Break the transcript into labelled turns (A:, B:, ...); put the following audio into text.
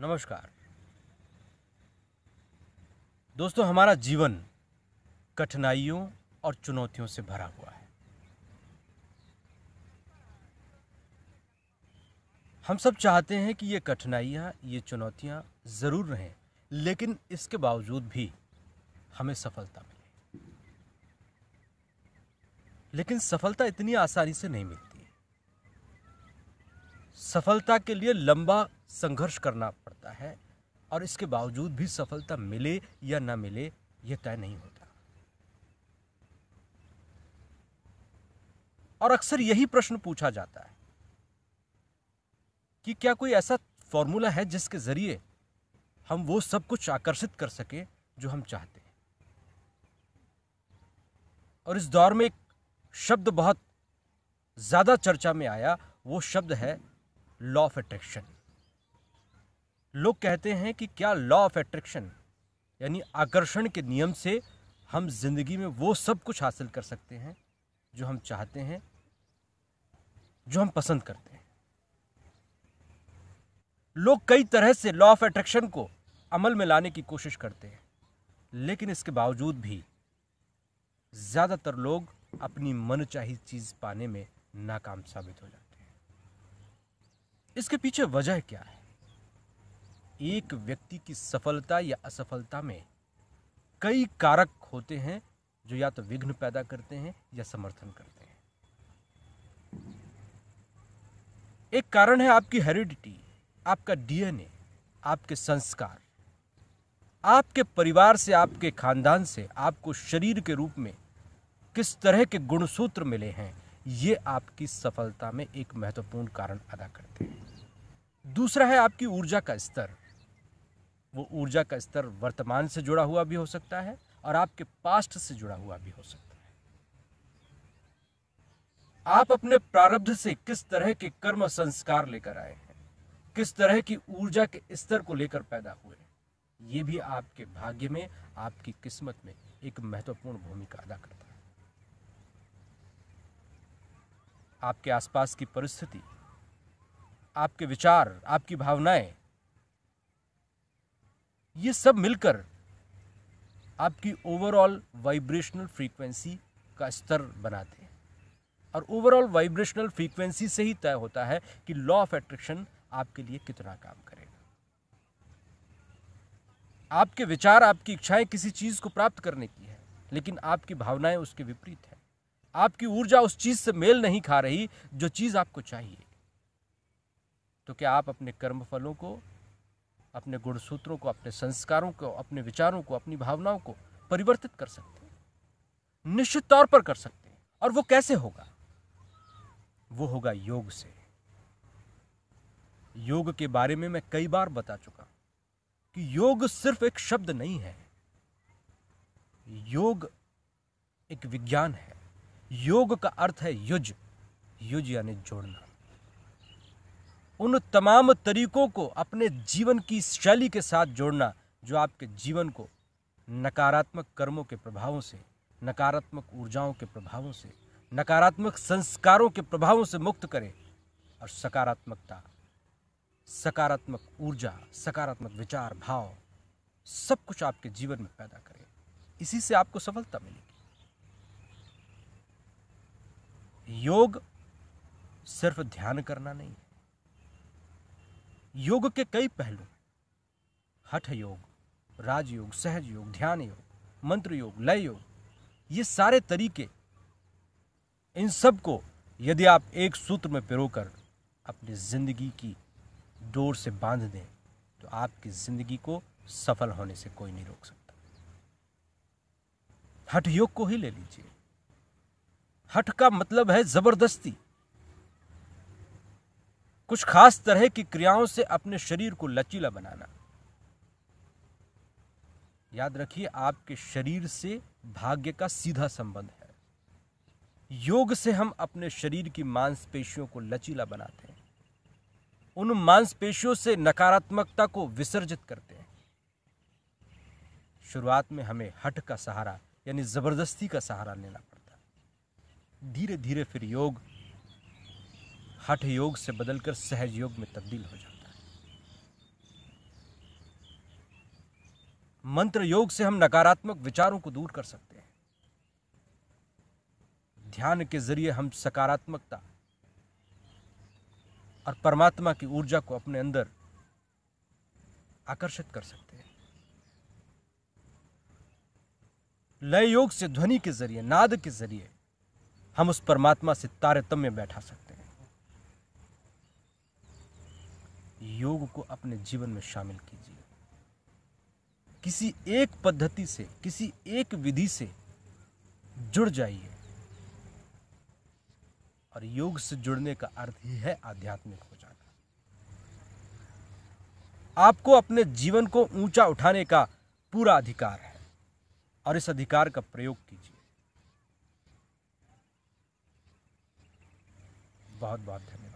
A: नमस्कार दोस्तों हमारा जीवन कठिनाइयों और चुनौतियों से भरा हुआ है हम सब चाहते हैं कि ये कठिनाइयाँ ये चुनौतियाँ ज़रूर रहें लेकिन इसके बावजूद भी हमें सफलता मिले लेकिन सफलता इतनी आसानी से नहीं मिलती सफलता के लिए लंबा संघर्ष करना जाता है और इसके बावजूद भी सफलता मिले या ना मिले यह तय नहीं होता और अक्सर यही प्रश्न पूछा जाता है कि क्या कोई ऐसा फॉर्मूला है जिसके जरिए हम वो सब कुछ आकर्षित कर सके जो हम चाहते हैं और इस दौर में एक शब्द बहुत ज़्यादा चर्चा में आया वो शब्द है लॉ ऑफ अट्रैक्शन लोग कहते हैं कि क्या लॉ ऑफ एट्रैक्शन यानी आकर्षण के नियम से हम जिंदगी में वो सब कुछ हासिल कर सकते हैं जो हम चाहते हैं जो हम पसंद करते हैं लोग कई तरह से लॉ ऑफ एट्रैक्शन को अमल में लाने की कोशिश करते हैं लेकिन इसके बावजूद भी ज़्यादातर लोग अपनी मनचाही चीज़ पाने में नाकाम साबित हो जाते हैं इसके पीछे वजह क्या है एक व्यक्ति की सफलता या असफलता में कई कारक होते हैं जो या तो विघ्न पैदा करते हैं या समर्थन करते हैं एक कारण है आपकी हेरिडिटी आपका डीएनए आपके संस्कार आपके परिवार से आपके खानदान से आपको शरीर के रूप में किस तरह के गुणसूत्र मिले हैं ये आपकी सफलता में एक महत्वपूर्ण कारण अदा करते हैं दूसरा है आपकी ऊर्जा का स्तर वो ऊर्जा का स्तर वर्तमान से जुड़ा हुआ भी हो सकता है और आपके पास्ट से जुड़ा हुआ भी हो सकता है आप अपने प्रारब्ध से किस तरह के कर्म संस्कार लेकर आए हैं किस तरह की ऊर्जा के स्तर को लेकर पैदा हुए हैं ये भी आपके भाग्य में आपकी किस्मत में एक महत्वपूर्ण भूमिका अदा करता है आपके आसपास की परिस्थिति आपके विचार आपकी भावनाएं ये सब मिलकर आपकी ओवरऑल वाइब्रेशनल फ्रीक्वेंसी का स्तर बनाते हैं और ओवरऑल वाइब्रेशनल फ्रीक्वेंसी से ही तय होता है कि लॉ ऑफ एट्रैक्शन आपके लिए कितना काम करेगा आपके विचार आपकी इच्छाएं किसी चीज़ को प्राप्त करने की है लेकिन आपकी भावनाएं उसके विपरीत हैं आपकी ऊर्जा उस चीज़ से मेल नहीं खा रही जो चीज़ आपको चाहिए तो क्या आप अपने कर्म फलों को अपने गुणसूत्रों को अपने संस्कारों को अपने विचारों को अपनी भावनाओं को परिवर्तित कर सकते हैं निश्चित तौर पर कर सकते हैं और वो कैसे होगा वो होगा योग से योग के बारे में मैं कई बार बता चुका कि योग सिर्फ एक शब्द नहीं है योग एक विज्ञान है योग का अर्थ है युज युज यानी जोड़ना उन तमाम तरीकों को अपने जीवन की शैली के साथ जोड़ना जो आपके जीवन को नकारात्मक कर्मों के प्रभावों से नकारात्मक ऊर्जाओं के प्रभावों से नकारात्मक संस्कारों के प्रभावों से मुक्त करे और सकारात्मकता सकारात्मक ऊर्जा सकारात्मक विचार भाव सब कुछ आपके जीवन में पैदा करे इसी से आपको सफलता मिलेगी योग सिर्फ ध्यान करना नहीं है योग के कई पहलू हठ योग राजयोग सहज योग ध्यान योग मंत्र योग लय योग ये सारे तरीके इन सब को यदि आप एक सूत्र में पिरोकर अपनी ज़िंदगी की डोर से बांध दें तो आपकी ज़िंदगी को सफल होने से कोई नहीं रोक सकता हठ योग को ही ले लीजिए हठ का मतलब है ज़बरदस्ती कुछ खास तरह की क्रियाओं से अपने शरीर को लचीला बनाना याद रखिए आपके शरीर से भाग्य का सीधा संबंध है योग से हम अपने शरीर की मांसपेशियों को लचीला बनाते हैं उन मांसपेशियों से नकारात्मकता को विसर्जित करते हैं शुरुआत में हमें हट का सहारा यानी ज़बरदस्ती का सहारा लेना पड़ता है धीरे धीरे फिर योग हठ योग से बदलकर सहज योग में तब्दील हो जाता है मंत्र योग से हम नकारात्मक विचारों को दूर कर सकते हैं ध्यान के जरिए हम सकारात्मकता और परमात्मा की ऊर्जा को अपने अंदर आकर्षित कर सकते हैं लय योग से ध्वनि के जरिए नाद के जरिए हम उस परमात्मा से तारतम्य बैठा सकते हैं योग को अपने जीवन में शामिल कीजिए किसी एक पद्धति से किसी एक विधि से जुड़ जाइए और योग से जुड़ने का अर्थ ही है आध्यात्मिक हो जाना आपको अपने जीवन को ऊंचा उठाने का पूरा अधिकार है और इस अधिकार का प्रयोग कीजिए बहुत बहुत धन्यवाद